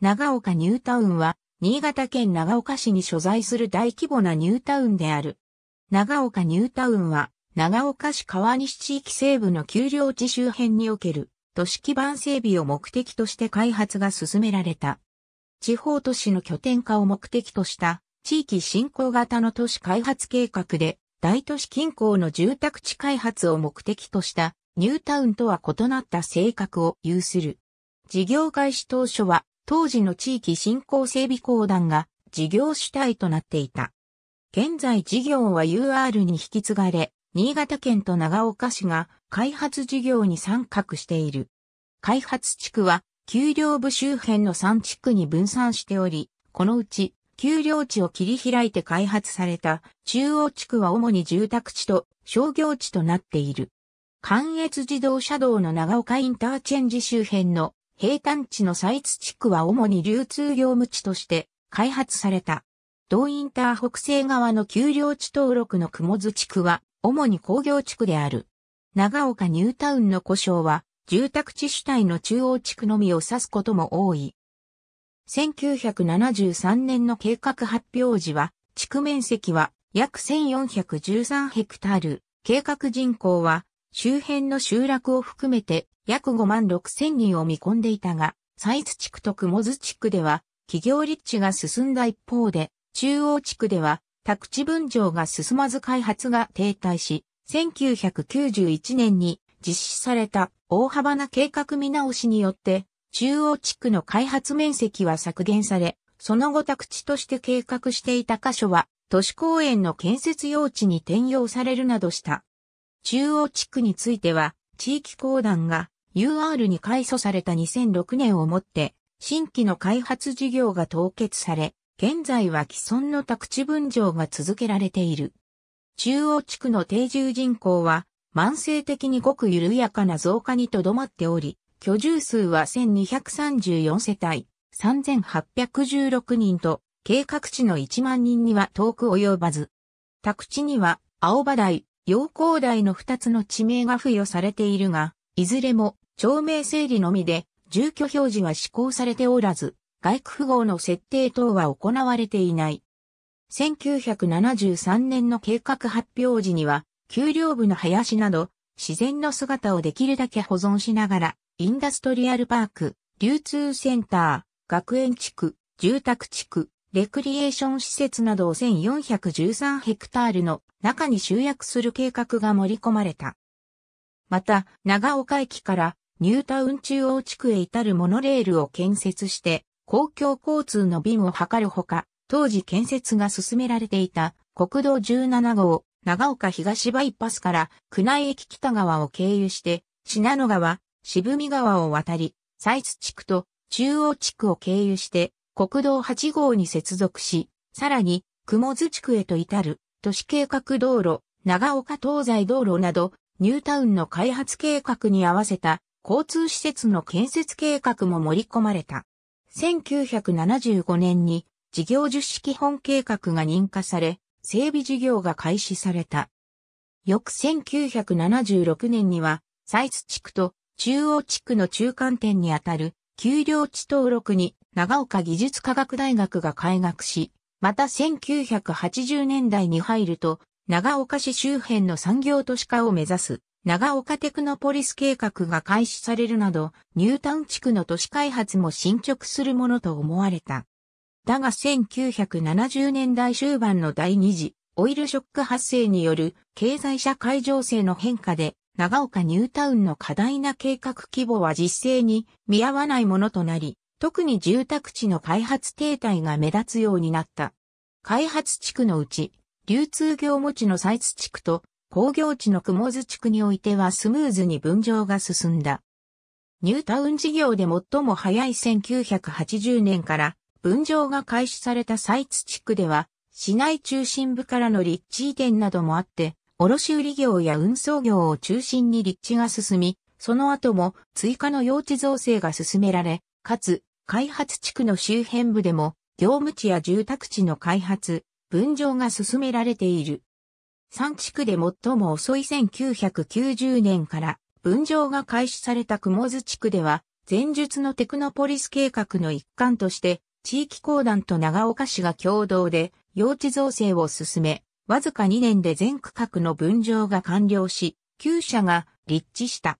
長岡ニュータウンは、新潟県長岡市に所在する大規模なニュータウンである。長岡ニュータウンは、長岡市川西地域西部の丘陵地周辺における都市基盤整備を目的として開発が進められた。地方都市の拠点化を目的とした地域振興型の都市開発計画で、大都市近郊の住宅地開発を目的としたニュータウンとは異なった性格を有する。事業開始当初は当時の地域振興整備公団が事業主体となっていた。現在事業は UR に引き継がれ、新潟県と長岡市が開発事業に参画している。開発地区は、丘陵部周辺の3地区に分散しており、このうち、丘陵地を切り開いて開発された中央地区は主に住宅地と商業地となっている。関越自動車道の長岡インターチェンジ周辺の平坦地の採津地区は主に流通業務地として開発された。同インター北西側の丘陵地登録の雲津地区は主に工業地区である。長岡ニュータウンの故障は住宅地主体の中央地区のみを指すことも多い。1973年の計画発表時は、地区面積は約1413ヘクタール、計画人口は周辺の集落を含めて約5万6千人を見込んでいたが、イ津地区と雲津地区では企業立地が進んだ一方で、中央地区では宅地分譲が進まず開発が停滞し、1991年に実施された大幅な計画見直しによって、中央地区の開発面積は削減され、その後宅地として計画していた箇所は、都市公園の建設用地に転用されるなどした。中央地区については、地域公団が UR に改組された2006年をもって、新規の開発事業が凍結され、現在は既存の宅地分譲が続けられている。中央地区の定住人口は、慢性的にごく緩やかな増加にとどまっており、居住数は1234世帯、3816人と、計画地の1万人には遠く及ばず。宅地には、青葉台、陽光台の2つの地名が付与されているが、いずれも町名整理のみで住居表示は施行されておらず、外区符号の設定等は行われていない。1973年の計画発表時には、丘陵部の林など、自然の姿をできるだけ保存しながら、インダストリアルパーク、流通センター、学園地区、住宅地区、レクリエーション施設などを1413ヘクタールの中に集約する計画が盛り込まれた。また、長岡駅からニュータウン中央地区へ至るモノレールを建設して、公共交通の便を図るほか、当時建設が進められていた国道17号、長岡東バイパスから宮内駅北側を経由して、信濃川、渋見川を渡り、西津地区と中央地区を経由して、国道8号に接続し、さらに、雲津地区へと至る、都市計画道路、長岡東西道路など、ニュータウンの開発計画に合わせた交通施設の建設計画も盛り込まれた。1975年に事業実施基本計画が認可され、整備事業が開始された。翌1976年には、サイ津地区と中央地区の中間点にあたる丘陵地登録に長岡技術科学大学が開学し、また1980年代に入ると、長岡市周辺の産業都市化を目指す、長岡テクノポリス計画が開始されるなど、ニュータウン地区の都市開発も進捗するものと思われた。だが1970年代終盤の第二次、オイルショック発生による経済社会情勢の変化で、長岡ニュータウンの過大な計画規模は実勢に見合わないものとなり、特に住宅地の開発停滞が目立つようになった。開発地区のうち、流通業持ちの採津地区と工業地の雲津地区においてはスムーズに分譲が進んだ。ニュータウン事業で最も早い1980年から分譲が開始された採津地区では、市内中心部からの立地移転などもあって、卸売業や運送業を中心に立地が進み、その後も追加の用地造成が進められ、かつ開発地区の周辺部でも、業務地や住宅地の開発、分譲が進められている。3地区で最も遅い1990年から分譲が開始された雲津地区では、前述のテクノポリス計画の一環として、地域公団と長岡市が共同で用地造成を進め、わずか2年で全区画の分譲が完了し、旧社が立地した。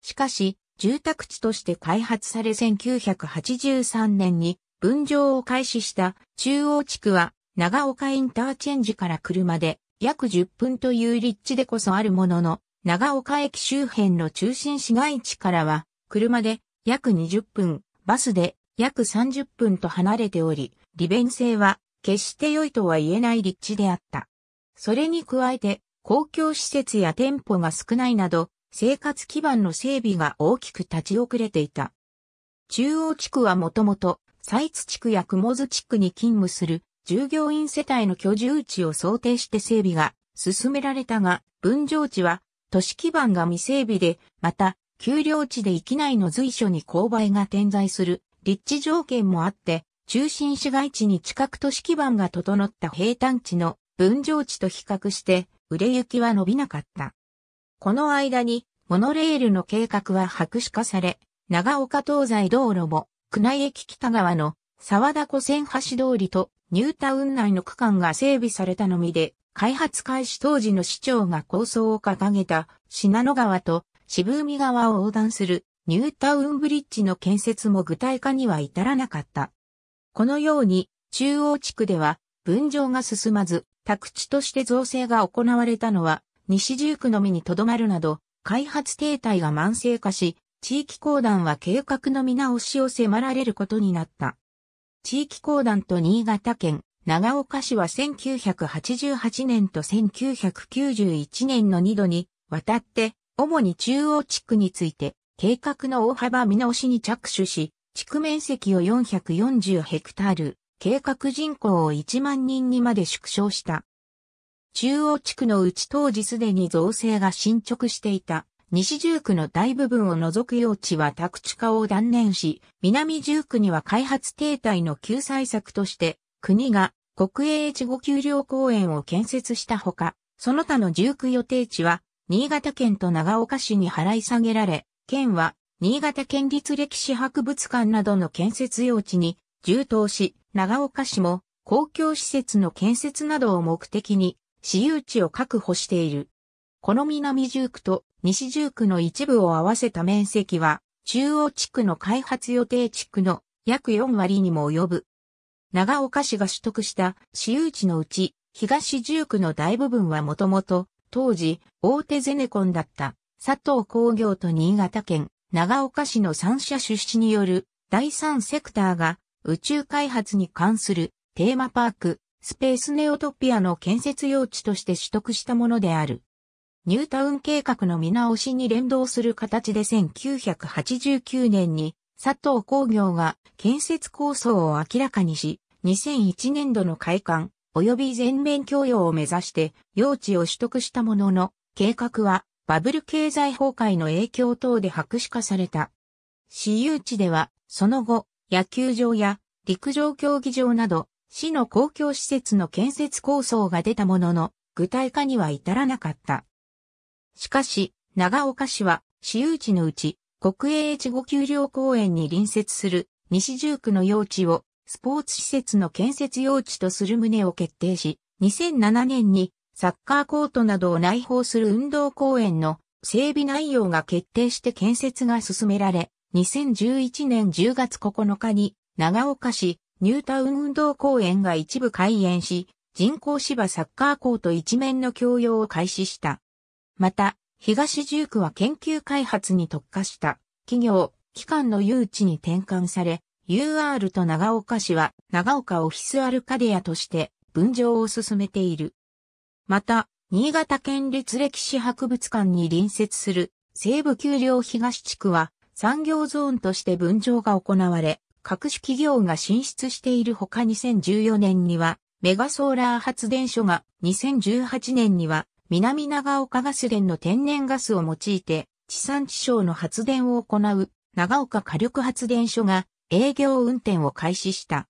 しかし、住宅地として開発され1983年に分譲を開始した中央地区は長岡インターチェンジから車で約10分という立地でこそあるものの、長岡駅周辺の中心市街地からは車で約20分、バスで約30分と離れており、利便性は決して良いとは言えない立地であった。それに加えて公共施設や店舗が少ないなど、生活基盤の整備が大きく立ち遅れていた。中央地区はもともと、西津地区や雲津地区に勤務する従業員世帯の居住地を想定して整備が進められたが、分譲地は都市基盤が未整備で、また、丘陵地で域内の随所に勾配が点在する立地条件もあって、中心市街地に近く都市基盤が整った平坦地の分譲地と比較して、売れ行きは伸びなかった。この間に、モノレールの計画は白紙化され、長岡東西道路も、宮内駅北側の沢田湖線橋通りとニュータウン内の区間が整備されたのみで、開発開始当時の市長が構想を掲げた信濃川と渋海川を横断するニュータウンブリッジの建設も具体化には至らなかった。このように中央地区では分譲が進まず宅地として造成が行われたのは西十区のみにとどまるなど、開発停滞が慢性化し、地域公団は計画の見直しを迫られることになった。地域公団と新潟県、長岡市は1988年と1991年の2度にわたって、主に中央地区について、計画の大幅見直しに着手し、地区面積を440ヘクタール、計画人口を1万人にまで縮小した。中央地区のうち当時すでに造成が進捗していた西重区の大部分を除く用地は宅地化を断念し、南重区には開発停滞の救済策として、国が国営越後丘陵公園を建設したほか、その他の重区予定地は、新潟県と長岡市に払い下げられ、県は、新潟県立歴史博物館などの建設用地に、充当し、長岡市も、公共施設の建設などを目的に、私有地を確保している。この南十区と西十区の一部を合わせた面積は、中央地区の開発予定地区の約4割にも及ぶ。長岡市が取得した私有地のうち、東十区の大部分はもともと、当時、大手ゼネコンだった佐藤工業と新潟県、長岡市の三社出資による第三セクターが宇宙開発に関するテーマパーク、スペースネオトピアの建設用地として取得したものである。ニュータウン計画の見直しに連動する形で1989年に佐藤工業が建設構想を明らかにし、2001年度の開館及び全面供用を目指して用地を取得したものの、計画はバブル経済崩壊の影響等で白紙化された。私有地では、その後、野球場や陸上競技場など、市の公共施設の建設構想が出たものの、具体化には至らなかった。しかし、長岡市は、私有地のうち、国営越後丘陵公園に隣接する西住区の用地をスポーツ施設の建設用地とする旨を決定し、2007年にサッカーコートなどを内包する運動公園の整備内容が決定して建設が進められ、2011年10月9日に長岡市ニュータウン運動公園が一部開園し、人工芝サッカーコート一面の共用を開始した。また、東十区は研究開発に特化した企業、機関の誘致に転換され、UR と長岡市は長岡オフィスアルカデアとして分譲を進めている。また、新潟県立歴史博物館に隣接する西部丘陵東地区は産業ゾーンとして分譲が行われ、各種企業が進出しているほか2014年には、メガソーラー発電所が2018年には南長岡ガス田の天然ガスを用いて地産地消の発電を行う長岡火力発電所が営業運転を開始した。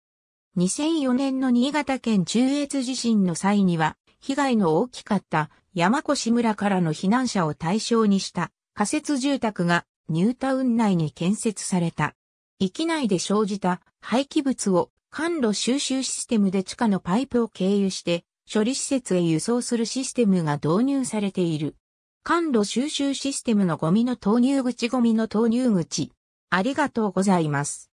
2004年の新潟県中越地震の際には被害の大きかった山越村からの避難者を対象にした仮設住宅がニュータウン内に建設された。域内で生じた廃棄物を管路収集システムで地下のパイプを経由して処理施設へ輸送するシステムが導入されている。管路収集システムのゴミの投入口ゴミの投入口。ありがとうございます。